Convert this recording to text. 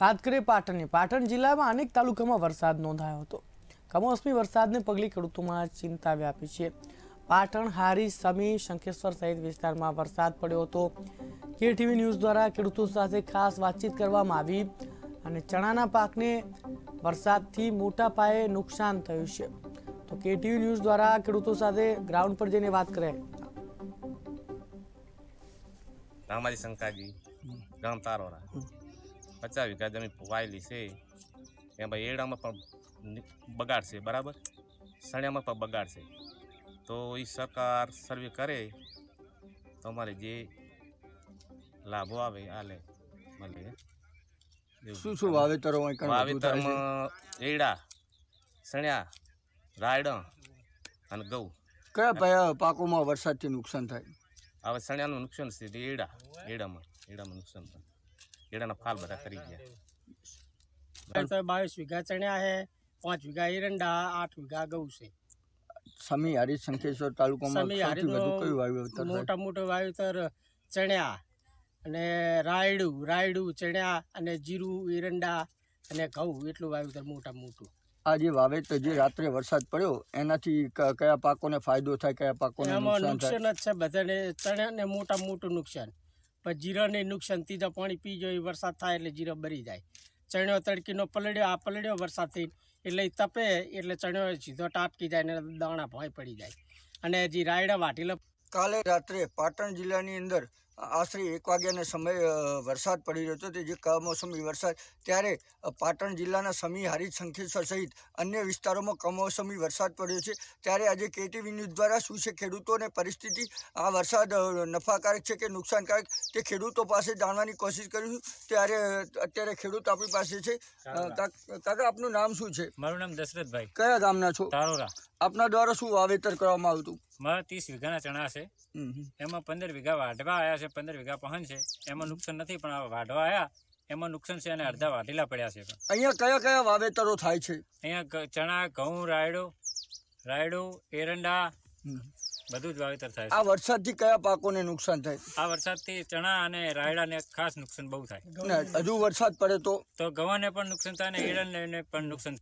વાત કરીએ પાટણની પાટણ જિલ્લામાં અનેક તાલુકામાં વરસાદ નોંધાયો હતો કમોસમી વરસાદને પગલે ખેડૂતોમાં ચિંતા વ્યાપી છે પાટણ હારી સમી શંખેશ્વર સહિત વિસ્તારમાં વરસાદ પડ્યો હતો કેટીવી ન્યૂઝ દ્વારા ખેડૂતો સાથે ખાસ વાતચીત કરવામાં આવી અને ચણાના પાકને વરસાદથી મોટા પાયે નુકસાન થયું છે તો કેટીવી ન્યૂઝ દ્વારા ખેડૂતો સાથે ગ્રાઉન્ડ પર જઈને વાત કરે રામાજી શંકાજી ગામ તારોરા પચાસ વીઘા જમીન વાયેલી છે એમાં એડામાં પણ બગાડશે બરાબર સણિયામાં પણ બગાડશે તો એ સરકાર સર્વે કરે તો અમારે જે લાભો આવે આ લે મળે શું શું વાવેતરો વાવેતરમાં એડા સણિયા રાયડણ અને ઘઉં કયા પાકોમાં વરસાદથી નુકસાન થાય હવે સણિયાનું નુકસાન છે એડા એડામાં એડામાં નુકસાન થાય કેળાના ફાલ બધા ખરી ગયા બાવીસ વીઘા ચણ્યા છે પાંચ વીઘા એરંડા આઠ વીઘા ઘઉં છે સમી હરી શંકેશ્વર તાલુકામાં સૌથી મોટા મોટું ચણ્યા અને રાયડું રાયડું ચણ્યા અને જીરું એરંડા અને ઘઉં એટલું વાવેતર મોટા મોટું આ જે વાવેતર જે રાત્રે વરસાદ પડ્યો એનાથી કયા પાકોને ફાયદો થાય કયા પાકોને નુકસાન થાય નુકસાન જ છે બધાને ચણ્યાને મોટા મોટું નુકસાન પણ જીરાને નુકસાન તીધા પાણી પી જાય વરસાદ થાય એટલે જીરો બરી જાય ચણ્યો તડકીનો પલડ્યો આ પલડ્યો વરસાદ વરસાદથી એટલે તપે એટલે ચણ્યો સીધો ટાટકી જાય ને દાણા ભોંય પડી જાય અને હજી રાયડા વાટીલા કાલે રાત્રે પાટણ જિલ્લાની અંદર આશરે એક વાગ્યાના સમય વરસાદ પડી રહ્યો હતો તે જે કમોસમી વરસાદ ત્યારે પાટણ જિલ્લાના સમી હારી સંખેશ્વર સહિત અન્ય વિસ્તારોમાં કમોસમી વરસાદ પડ્યો છે ત્યારે આજે કેટીવી ન્યૂઝ દ્વારા શું છે ખેડૂતોને પરિસ્થિતિ આ વરસાદ નફાકારક છે કે નુકસાનકારક તે ખેડૂતો પાસે જાણવાની કોશિશ કરીશું ત્યારે અત્યારે ખેડૂત આપણી પાસે છે કાકા આપનું નામ શું છે મારું નામ દશરથભાઈ કયા ગામના છો તારોરા આપના દ્વારા શું વાવેતર કરવામાં આવતું મારા ત્રીસ વીઘાના ચણા છે એમાં પંદર વીઘા વાઢવા આવ્યા છે પંદર વીઘા પહન છે એમાં નુકસાન નથી પણ આ વાઢવા આવ્યા એમાં નુકસાન છે અને અડધા વાઢેલા પડ્યા છે અહીંયા કયા કયા વાવેતરો થાય છે અહીંયા ચણા ઘઉં રાયડો રાયડો એરંડા બધું જ વાવેતર થાય આ વરસાદથી કયા પાકોને નુકસાન થાય આ વરસાદથી ચણા અને રાયડાને ખાસ નુકસાન બહુ થાય હજુ વરસાદ પડે તો તો ગવાને પણ નુકસાન થાય અને એરંડાને પણ નુકસાન